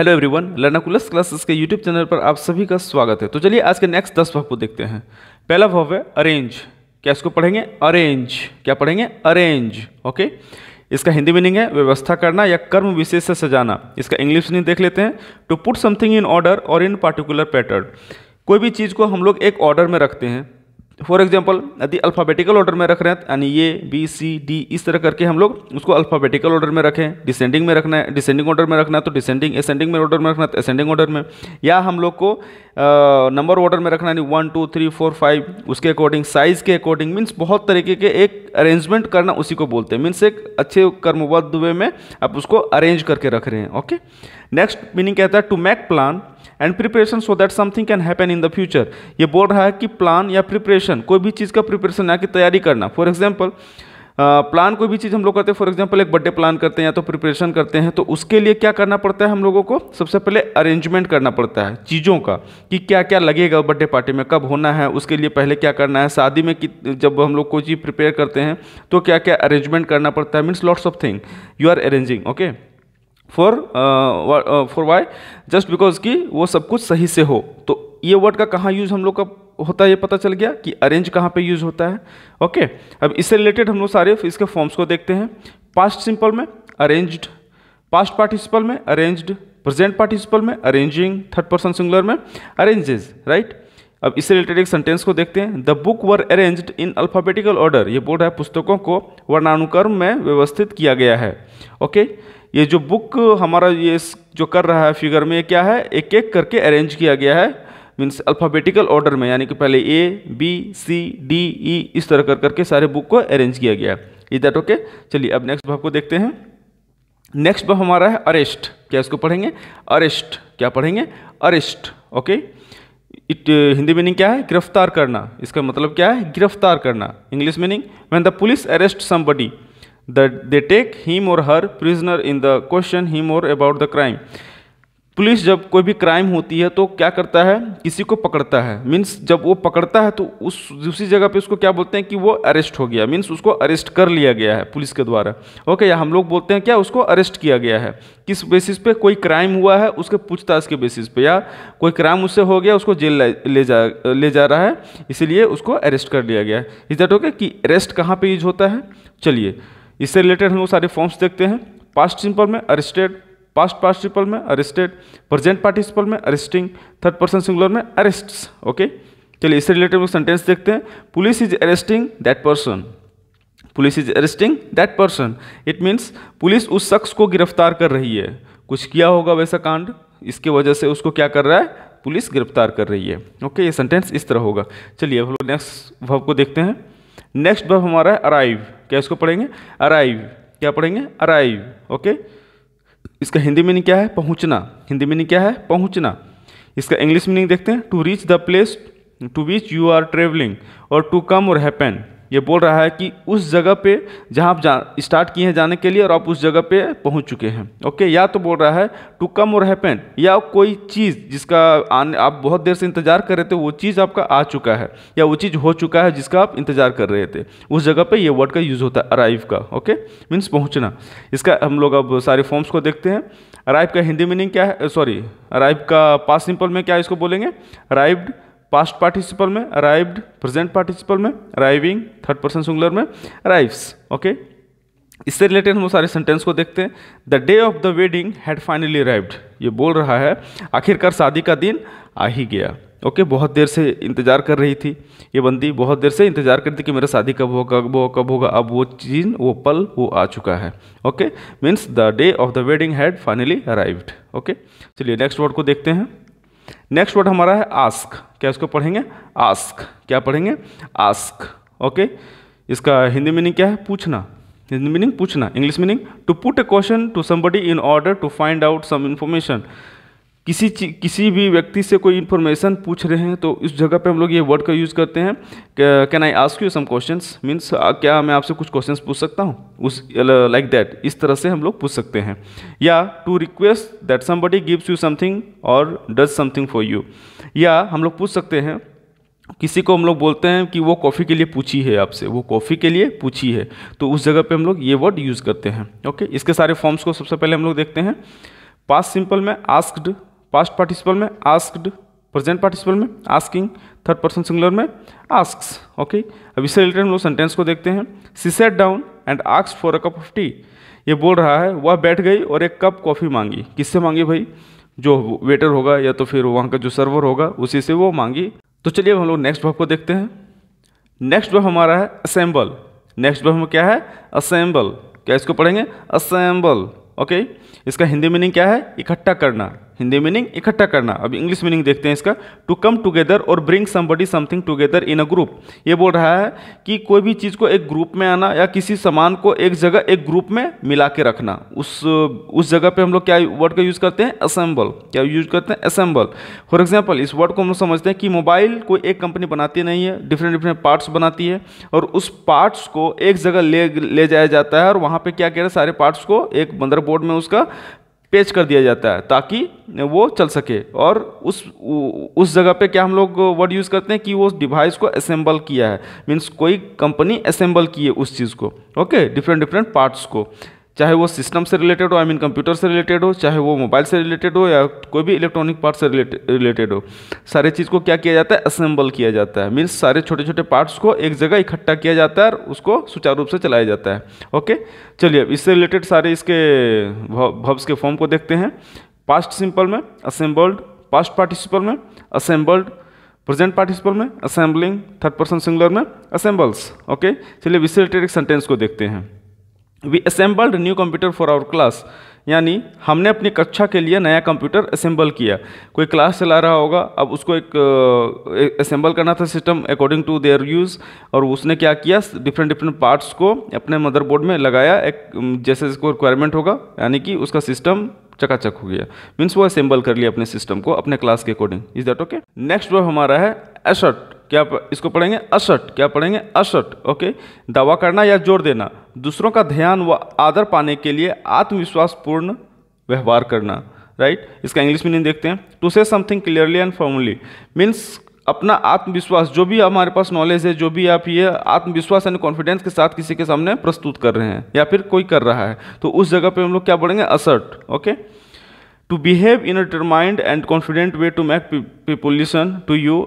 Hello everyone Learnaculus classes के YouTube channel पर आप सभी का स्वागत है तो चलिए आज के नेक्स्ट दस भाव को देखते हैं पहला भाव है अरेंज क्या इसको पढ़ेंगे अरेंज क्या पढ़ेंगे अरेंज ओके इसका हिंदी मीनिंग है व्यवस्था करना या कर्म विशेष से सजाना इसका इंग्लिश मीनिंग देख लेते हैं to put something in order और इन पार्टिकुलर पैटर्न कोई भी चीज़ को हम लोग एक ऑर्डर में रखते हैं फॉर एग्जाम्पल यदि अल्फ़ाबेटिकल ऑर्डर में रख रहे हैं यानी ए बी सी डी इस तरह करके हम लोग उसको अल्फ़ाबेटिकल ऑर्डर में रखें डिसेंडिंग में रखना है डिसेंडिंग ऑर्डर में रखना है तो डिसेंडिंग एसेंडिंग में ऑर्डर में रखना है तो एसेंडिंग ऑर्डर में या हम लोग को नंबर ऑर्डर में रखना यानी one two three four five उसके अकॉर्डिंग साइज़ के अकॉर्डिंग मीन्स बहुत तरीके के एक अरेंजमेंट करना उसी को बोलते हैं मीन्स एक अच्छे कर्मबद्ध वे में आप उसको अरेंज करके रख रहे हैं ओके नेक्स्ट मीनिंग कहता है to make plan and preparation so that something can happen in the future ये बोल रहा है कि प्लान या प्रिपरेशन कोई भी चीज़ का प्रिपरेशन या कि तैयारी करना फॉर एग्जाम्पल प्लान कोई भी चीज़ हम लोग करते हैं फॉर एग्जाम्पल एक बर्थडे प्लान करते हैं या तो प्रिपरेशन करते हैं तो उसके लिए क्या करना पड़ता है हम लोगों को सबसे पहले अरेंजमेंट करना पड़ता है चीज़ों का कि क्या क्या लगेगा बर्थडे पार्टी में कब होना है उसके लिए पहले क्या करना है शादी में जब हम लोग कोई चीज़ प्रिपेयर करते हैं तो क्या क्या अरेंजमेंट करना पड़ता है means lots of thing you are arranging okay for for why just because कि वो सब कुछ सही से हो तो ये वर्ड का कहाँ यूज़ हम लोग का होता है ये पता चल गया कि अरेंज कहाँ पे यूज़ होता है ओके okay. अब इससे रिलेटेड हम लोग सारे इसके फॉर्म्स को देखते हैं पास्ट सिंपल में अरेंज्ड पास्ट पार्टिसिपल में अरेंज्ड प्रेजेंट पार्टिसिपल में अरेंजिंग थर्ड पर्सन सिंगुलर में अरेंजेज राइट अब इससे रिलेटेड एक सेंटेंस को देखते हैं the book were arranged in alphabetical order ये बोर्ड है पुस्तकों को वर्णानुक्रम में व्यवस्थित किया गया है ओके okay? ये जो बुक हमारा ये जो कर रहा है फिगर में क्या है एक एक करके अरेंज किया गया है मीन्स अल्फ़ाबेटिकल ऑर्डर में यानी कि पहले A B C D E इस तरह कर करके सारे बुक को अरेंज किया गया है इज दैट ओके चलिए अब नेक्स्ट भाव को देखते हैं नेक्स्ट भाव हमारा है अरेस्ट क्या इसको पढ़ेंगे अरेस्ट क्या पढ़ेंगे arrest okay it Hindi meaning क्या है गिरफ्तार करना इसका मतलब क्या है गिरफ्तार करना English meaning when the police arrest somebody the they take him or her prisoner in the question him or about the crime police जब कोई भी क्राइम होती है तो क्या करता है किसी को पकड़ता है मीन्स जब वो पकड़ता है तो उस उसी जगह पे उसको क्या बोलते हैं कि वो अरेस्ट हो गया मीन्स उसको अरेस्ट कर लिया गया है पुलिस के द्वारा ओके या हम लोग बोलते हैं क्या उसको अरेस्ट किया गया है किस बेसिस पे कोई क्राइम हुआ है उसके पूछताछ के बेसिस पे या कोई क्राइम उससे हो गया उसको जेल ले जा ले जा रहा है इसीलिए उसको अरेस्ट कर लिया गया है इज दैट ओके कि अरेस्ट कहाँ पर यूज होता है चलिए इससे रिलेटेड हम लोग सारे फॉर्म्स देखते हैं पास्ट सिंपल में अरेस्टेड पास्ट पास्ट में अरेस्टेड प्रेजेंट पार्टिसिपल में अरेस्टिंग थर्ड पर्सन सिंगुलर में अरेस्ट ओके चलिए इससे रिलेटेड सेंटेंस देखते हैं police is arresting that person police is arresting that person it means police उस शख्स को गिरफ्तार कर रही है कुछ किया होगा वैसा कांड इसके वजह से उसको क्या कर रहा है पुलिस गिरफ्तार कर रही है ओके okay, ये सेंटेंस इस तरह होगा चलिए हम लोग नेक्स्ट वर्ब को देखते हैं नेक्स्ट वर्ब हमारा है अराइव क्या इसको पढ़ेंगे अराइव क्या पढ़ेंगे अराइव ओके इसका हिंदी मीनिंग क्या है पहुंचना हिंदी मीनिंग क्या है पहुंचना इसका इंग्लिश मीनिंग देखते हैं to reach the place to which you are travelling और टू कम और हैपन ये बोल रहा है कि उस जगह पे जहाँ आप जा स्टार्ट किए हैं जाने के लिए और आप उस जगह पे पहुँच चुके हैं ओके या तो बोल रहा है टू कम और हैपन या कोई चीज़ जिसका आने आप बहुत देर से इंतज़ार कर रहे थे वो चीज़ आपका आ चुका है या वो चीज़ हो चुका है जिसका आप इंतज़ार कर रहे थे उस जगह पर यह वर्ड का यूज़ होता है अराइव का ओके मीन्स पहुँचना इसका हम लोग अब सारे फॉर्म्स को देखते हैं अराइव का हिंदी मीनिंग क्या है सॉरी अराइव का पास सिंपल में क्या इसको बोलेंगे अराइव्ड पास्ट पार्टिसिपल में अराइव्ड प्रेजेंट पार्टिसिपल में अराइविंग थर्ड पर्सन सिंगुलर में अराइव्स ओके इससे रिलेटेड हम सारे सेंटेंस को देखते हैं the day of the wedding had finally arrived ये बोल रहा है आखिरकार शादी का दिन आ ही गया ओके okay, बहुत देर से इंतज़ार कर रही थी ये बंदी बहुत देर से इंतज़ार करती कि मेरा शादी कब होगा कब होगा कब होगा अब वो चीज़ वो पल वो आ चुका है okay means the day of the wedding had finally arrived okay चलिए नेक्स्ट वर्ड को देखते हैं नेक्स्ट वर्ड हमारा है आस्क क्या इसको पढ़ेंगे आस्क क्या पढ़ेंगे आस्क ओके इसका हिंदी मीनिंग क्या है पूछना हिंदी मीनिंग पूछना English meaning to put a question to somebody in order to find out some information किसी किसी भी व्यक्ति से कोई इन्फॉर्मेशन पूछ रहे हैं तो उस जगह पे हम लोग ये वर्ड का यूज़ करते हैं can I ask you some questions means क्या मैं आपसे कुछ क्वेश्चंस पूछ सकता हूँ उस लाइक like दैट इस तरह से हम लोग पूछ सकते हैं या to request that somebody gives you something और डज समथिंग फॉर यू या हम लोग पूछ सकते हैं किसी को हम लोग बोलते हैं कि वो कॉफ़ी के लिए पूछी है आपसे वो कॉफ़ी के लिए पूछी है तो उस जगह पे हम लोग ये वर्ड यूज़ करते हैं ओके इसके सारे फॉर्म्स को सबसे पहले हम लोग देखते हैं पास सिंपल में आस्क्ड पास्ट पार्टिसिपल में आस्क्ड प्रेजेंट पार्टिसिपल में आस्किंग थर्ड पर्सन सिंगुलर में आस्क ओके अब इससे रिलेटेड हम लोग सेंटेंस को देखते हैं she sat down and ask for a cup of tea ये बोल रहा है वह बैठ गई और एक कप कॉफ़ी मांगी किससे मांगी भाई जो वेटर होगा या तो फिर वहाँ का जो सर्वर होगा उसी से वो मांगी तो चलिए हम लोग नेक्स्ट वर्ब को देखते हैं नेक्स्ट वर्ब हमारा है असेंबल नेक्स्ट वर्ब में क्या है असेंबल क्या इसको पढ़ेंगे असेंबल ओके इसका हिंदी मीनिंग क्या है इकट्ठा करना हिंदी मीनिंग इकट्ठा करना अब इंग्लिश मीनिंग देखते हैं इसका टू कम टुगेदर और bring somebody something together in a group ये बोल रहा है कि कोई भी चीज़ को एक ग्रुप में आना या किसी सामान को एक जगह एक ग्रुप में मिला के रखना उस उस जगह पे हम लोग क्या वर्ड का यूज़ करते हैं असेंबल क्या यूज करते हैं असेंबल फॉर एग्जाम्पल इस वर्ड को हम लोग समझते हैं कि मोबाइल कोई एक कंपनी बनाती नहीं है डिफरेंट डिफरेंट पार्ट्स बनाती है और उस पार्ट्स को एक जगह ले ले जाया जाता है और वहाँ पर क्या कह रहे हैं सारे पार्ट्स को एक मदरबोर्ड में उसका पेज कर दिया जाता है ताकि वो चल सके और उस उस जगह पे क्या हम लोग वर्ड यूज़ करते हैं कि वो डिवाइस को असेंबल किया है मीन्स कोई कंपनी असेंबल की है उस चीज़ को ओके डिफरेंट डिफरेंट पार्ट्स को चाहे वो सिस्टम से रिलेटेड हो आई मीन कंप्यूटर से रिलेटेड हो चाहे वो मोबाइल से रिलेटेड हो या कोई भी इलेक्ट्रॉनिक पार्ट से रिलेटेड हो सारे चीज़ को क्या किया जाता है असेंबल किया जाता है मीन्स सारे छोटे छोटे पार्ट्स को एक जगह इकट्ठा किया जाता है और उसको सुचारू रूप से चलाया जाता है ओके चलिए अब इससे रिलेटेड सारे इसके भव्स के फॉर्म को देखते हैं पास्ट सिंपल में असेंबल्ड पास्ट पार्टिसिपल में असेंबल्ड प्रेजेंट पार्टिसिपल में असेंबलिंग थर्ड पर्सन सिंगुलर में असेंबल्स ओके चलिए इससे रिलेटेड एक सेंटेंस को देखते हैं we assembled new computer for our class यानी हमने अपनी कक्षा के लिए नया कंप्यूटर असेंबल किया कोई क्लास चला रहा होगा अब उसको एक असेंबल करना था system according to their use और उसने क्या किया डिफरेंट डिफरेंट पार्ट्स को अपने मदरबोर्ड में लगाया एक जैसे इसको रिक्वायरमेंट होगा यानी कि उसका सिस्टम चकाचक हो गया मीन्स वो असेंबल कर लिया अपने सिस्टम को अपने क्लास के according is that okay next verb हमारा है एसट क्या इसको पढ़ेंगे असट क्या पढ़ेंगे असट ओके okay? दावा करना या जोर देना दूसरों का ध्यान व आदर पाने के लिए आत्मविश्वासपूर्ण व्यवहार करना राइट right? इसका इंग्लिश मीनिंग देखते हैं to say something clearly and formally means अपना आत्मविश्वास जो भी हमारे पास नॉलेज है जो भी आप ये आत्मविश्वास एंड कॉन्फिडेंस के साथ किसी के सामने प्रस्तुत कर रहे हैं या फिर कोई कर रहा है तो उस जगह पे हम लोग क्या बोलेंगे assert okay to behave in a determined and confident way to make people listen to you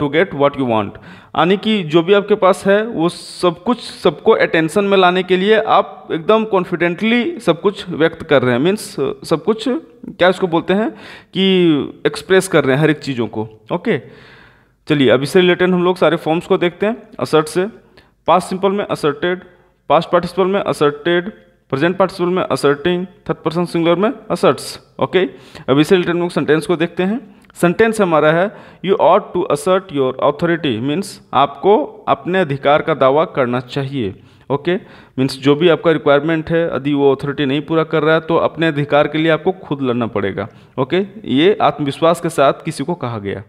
to get what you want यानी कि जो भी आपके पास है वो सब कुछ सबको अटेंशन में लाने के लिए आप एकदम कॉन्फिडेंटली सब कुछ व्यक्त कर रहे हैं मीन्स uh, सब कुछ क्या इसको बोलते हैं कि एक्सप्रेस कर रहे हैं हर एक चीज़ों को ओके चलिए अब इससे रिलेटेड हम लोग सारे फॉर्म्स को देखते हैं असर्ट से पास्ट सिंपल में असर्टेड पास्ट पार्टिसिपल में असर्टेड प्रेजेंट पार्टिसिपल में असर्टिंग थर्ड पर्सन सिंगुलर में असर्ट्स ओके अब इससे रिलेटेड हम लोग सेंटेंस को देखते हैं सेंटेंस हमारा है you ought to assert your authority means आपको अपने अधिकार का दावा करना चाहिए ओके okay? मीन्स जो भी आपका रिक्वायरमेंट है यदि वो अथॉरिटी नहीं पूरा कर रहा है तो अपने अधिकार के लिए आपको खुद लड़ना पड़ेगा ओके okay? ये आत्मविश्वास के साथ किसी को कहा गया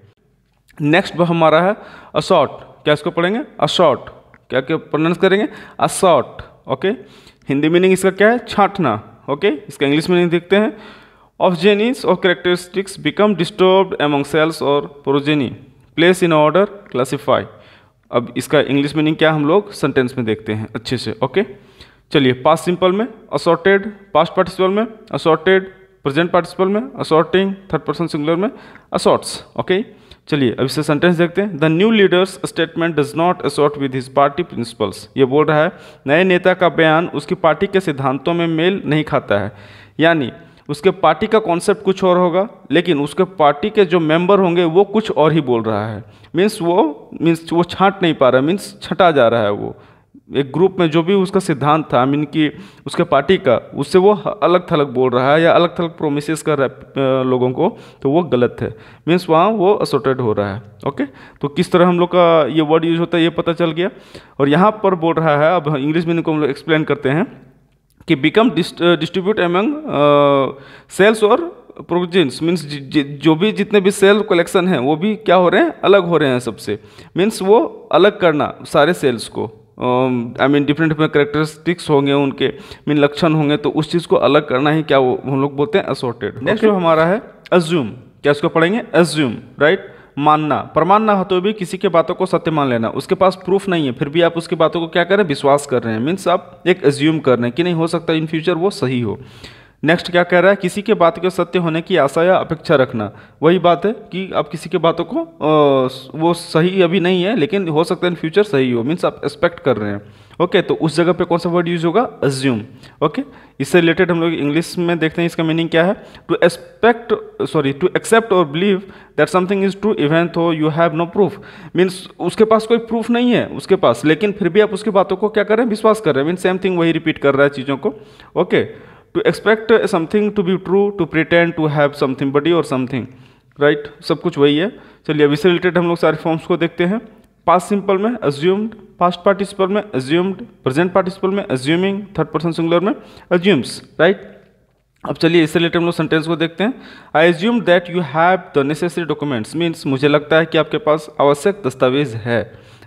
नेक्स्ट वह हमारा है असॉट क्या इसको पढ़ेंगे असॉट क्या क्या प्रोनाउंस करेंगे असॉट ओके हिंदी मीनिंग इसका क्या है छाटना ओके okay? इसका इंग्लिश मीनिंग देखते हैं of genes or characteristics become disturbed among cells or progeny place in order classify अब इसका इंग्लिश मीनिंग क्या हम लोग सेंटेंस में देखते हैं अच्छे से ओके चलिए पास्ट सिंपल में असॉर्टेड पास्ट पार्टिसिपल में असॉर्टेड प्रेजेंट पार्टिसिपल में असॉर्टिंग थर्ड पर्सन सिंगुलर में असॉर्ट्स ओके चलिए अब इससे सेंटेंस देखते हैं the new leader's statement does not assort with his party principles ये बोल रहा है नए नेता का बयान उसकी पार्टी के सिद्धांतों में मेल नहीं खाता है यानी उसके पार्टी का कॉन्सेप्ट कुछ और होगा लेकिन उसके पार्टी के जो मेंबर होंगे वो कुछ और ही बोल रहा है मीन्स वो मीन्स वो छांट नहीं पा रहा मीन्स छटा जा रहा है वो एक ग्रुप में जो भी उसका सिद्धांत था आई मीन कि उसके पार्टी का उससे वो अलग थलग बोल रहा है या अलग थलग प्रोमिस कर रहा है लोगों को तो वो गलत है मीन्स वहाँ वो असोटेड हो रहा है ओके तो किस तरह हम लोग का ये वर्ड यूज होता है ये पता चल गया और यहाँ पर बोल रहा है अब इंग्लिश में इनको हम लोग एक्सप्लेन करते हैं कि बिकम डिस्ट्रीब्यूट एमंग सेल्स और प्रोजेंस मीन्स जो भी जितने भी सेल कलेक्शन हैं वो भी क्या हो रहे हैं अलग हो रहे हैं सबसे मीन्स वो अलग करना सारे सेल्स को I mean different different characteristics होंगे उनके मीन लक्षण होंगे तो उस चीज़ को अलग करना ही क्या वो हम लोग बोलते हैं असोर्टेड नेक्स्ट okay. हमारा है अज्यूम क्या उसको पढ़ेंगे अज्यूम राइट right? मानना प्रमाण ना होते तो हुए भी किसी के बातों को सत्य मान लेना उसके पास प्रूफ नहीं है फिर भी आप उसकी बातों को क्या करें विश्वास कर रहे हैं मीन्स आप एक एज्यूम कर रहे हैं कि नहीं हो सकता इन फ्यूचर वो सही हो नेक्स्ट क्या कह रहा है किसी के बात के सत्य होने की आशा या अपेक्षा रखना वही बात है कि आप किसी के बातों को वो सही अभी नहीं है लेकिन हो सकता है इन फ्यूचर सही हो मीन्स आप एक्सपेक्ट कर रहे हैं ओके तो उस जगह पे कौन सा वर्ड यूज होगा अज्यूम ओके इससे रिलेटेड हम लोग इंग्लिश में देखते हैं इसका मीनिंग क्या है to expect sorry to accept और believe that something is true even though you have no proof means उसके पास कोई प्रूफ नहीं है उसके पास लेकिन फिर भी आप उसकी बातों को क्या कर रहे हैं विश्वास कर रहे हैं मीन सेम थिंग वही रिपीट कर रहा है चीज़ों को okay to expect something to be true to pretend to have something body और समथिंग राइट सब कुछ वही है चलिए अब इससे रिलेटेड हम लोग सारे फॉर्म्स को देखते हैं पास सिंपल में अज्यूम्ड पास्ट पार्टिसिपल में अज्यूम्ड प्रेजेंट पार्टिसिपल में अज्यूमिंग थर्ड पर्सन सिंगुलर में अज्यूम्स राइट अब चलिए इससे रिलेटेड हम लोग सेंटेंस को देखते हैं I assume that you have the necessary documents means मुझे लगता है कि आपके पास आवश्यक दस्तावेज है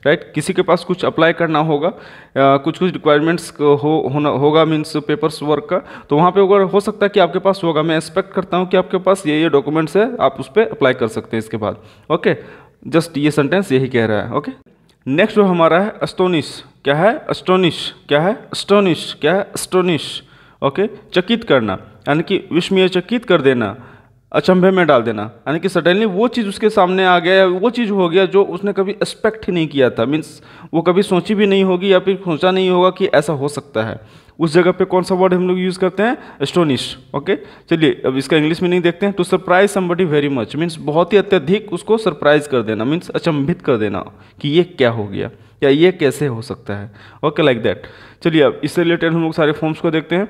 राइट right? किसी के पास कुछ अप्लाई करना होगा आ, कुछ कुछ रिक्वायरमेंट्स हो होना होगा मीन्स पेपर्स वर्क का तो वहाँ पे अगर हो सकता है कि आपके पास होगा मैं एक्सपेक्ट करता हूँ कि आपके पास ये ये डॉक्यूमेंट्स है आप उस पर अप्लाई कर सकते हैं इसके बाद ओके okay? जस्ट ये सेंटेंस यही कह रहा है ओके नेक्स्ट जो हमारा है अस्टोनिश क्या है अस्टोनिश क्या है अस्टोनिश क्या है अस्टोनिश ओके चकित करना यानी कि विस्मय चकित कर देना अचंभे में डाल देना यानी कि सडनली वो चीज़ उसके सामने आ गया वो चीज़ हो गया जो उसने कभी एक्सपेक्ट नहीं किया था मीन्स वो कभी सोची भी नहीं होगी या फिर सोचा नहीं होगा कि ऐसा हो सकता है उस जगह पे कौन सा वर्ड हम लोग यूज़ करते हैं एस्टोनिश ओके चलिए अब इसका इंग्लिश मीनिंग देखते हैं to surprise somebody very much means बहुत ही अत्यधिक उसको सरप्राइज कर देना मीन्स अचंभित कर देना कि ये क्या हो गया या ये कैसे हो सकता है ओके लाइक दैट चलिए अब इससे रिलेटेड हम लोग सारे फॉर्म्स को देखते हैं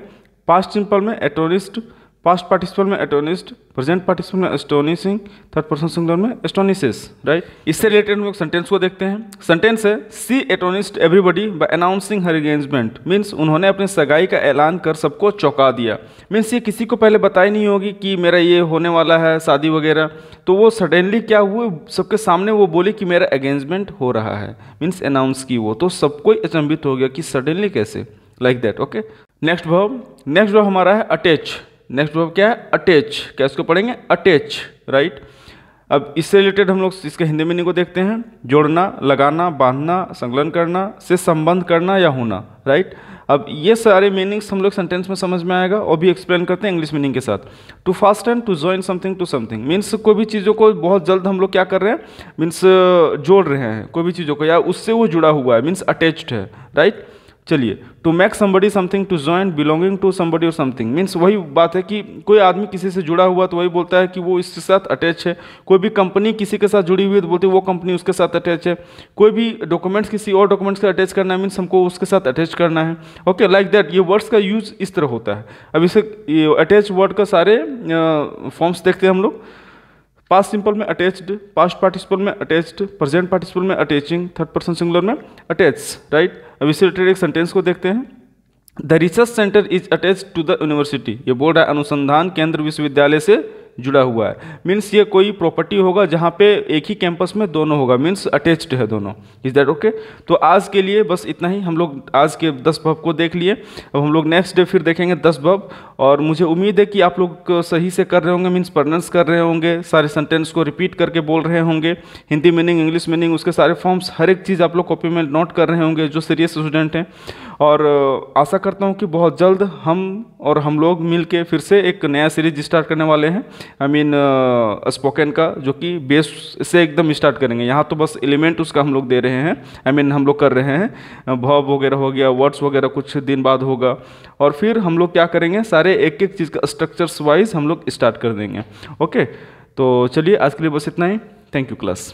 पास्ट सिंपल में एटोनिस्ट पास्ट पार्टिसिपल में एटोनिस्ट प्रेजेंट पार्टिसिपल में एस्टोनिशिंग थर्ड पर्सन सिंगुलर में एस्टोनिसिस राइट इससे रिलेटेड हम लोग सेंटेंस को देखते हैं सेंटेंस है she astonished everybody by announcing her engagement means उन्होंने अपनी सगाई का ऐलान कर सबको चौंका दिया मीन्स ये किसी को पहले बताई नहीं होगी कि मेरा ये होने वाला है शादी वगैरह तो वो सडनली क्या हुए सबके सामने वो बोली कि मेरा एंगेजमेंट हो रहा है मीन्स अनाउंस की वो तो सबको अचंभित हो गया कि सडनली कैसे लाइक दैट ओके नेक्स्ट भाव नेक्स्ट भाव हमारा है अटैच नेक्स्ट वर्ब क्या है अटैच क्या इसको पढ़ेंगे अटैच राइट अब इससे रिलेटेड हम लोग इसके हिंदी मीनिंग को देखते हैं जोड़ना लगाना बांधना संकलन करना से संबंध करना या होना राइट अब ये सारे मीनिंग्स हम लोग सेंटेंस में समझ में आएगा और भी एक्सप्लेन करते हैं इंग्लिश मीनिंग के साथ to fast and to join something to something means कोई भी चीज़ों को बहुत जल्द हम लोग क्या कर रहे हैं मीन्स जोड़ रहे हैं कोई भी चीज़ों को या उससे वो जुड़ा हुआ है मीन्स अटैच्ड है राइट right? चलिए to make somebody something to join belonging to somebody और समथिंग मीन्स वही बात है कि कोई आदमी किसी से जुड़ा हुआ तो वही बोलता है कि वो इसके साथ अटैच है कोई भी कंपनी किसी के साथ जुड़ी हुई है तो बोलते वो कंपनी उसके साथ अटैच है कोई भी डॉक्यूमेंट्स किसी और डॉक्यूमेंट्स का अटैच करना है मीन्स हमको उसके साथ अटैच करना है ओके लाइक दैट ये वर्ड्स का यूज इस तरह होता है अब इसे अटैच वर्ड का सारे फॉर्म्स देखते हैं हम लोग पास सिंपल में अटैच्ड पास्ट पार्टिसिपल में अटैच्ड प्रेजेंट पार्टिसिपल में अटैचिंग थर्ड पर्सन सिंगुलर में अटैच राइट अब इससे रिलेटेड एक सेंटेंस को देखते हैं the research centre is attach to the university ये बोर्ड है अनुसंधान केंद्र विश्वविद्यालय से जुड़ा हुआ है मीन्स ये कोई प्रॉपर्टी होगा जहाँ पे एक ही कैंपस में दोनों होगा मीन्स अटैच्ड है दोनों इज दैट ओके तो आज के लिए बस इतना ही हम लोग आज के दस भव को देख लिए अब हम लोग नेक्स्ट डे फिर देखेंगे दस भव और मुझे उम्मीद है कि आप लोग सही से कर रहे होंगे मीन्स प्रनंस कर रहे होंगे सारे सेंटेंस को रिपीट करके बोल रहे होंगे हिंदी मीनिंग इंग्लिश मीनिंग उसके सारे फॉर्म्स हर एक चीज़ आप लोग कॉपी में नोट कर रहे होंगे जो सीरियस स्टूडेंट हैं और आशा करता हूँ कि बहुत जल्द हम और हम लोग मिल के फिर से एक नया सीरीज स्टार्ट करने वाले हैं आई मीन स्पोकन का जो कि बेस से एकदम स्टार्ट करेंगे यहाँ तो बस एलिमेंट उसका हम लोग दे रहे हैं आई I मीन mean, हम लोग कर रहे हैं भव वगैरह हो गया वर्ड्स वगैरह कुछ दिन बाद होगा और फिर हम लोग क्या करेंगे सारे एक एक चीज़ का स्ट्रक्चर्स वाइज हम लोग स्टार्ट कर देंगे ओके तो चलिए आज के लिए बस इतना ही थैंक यू क्लास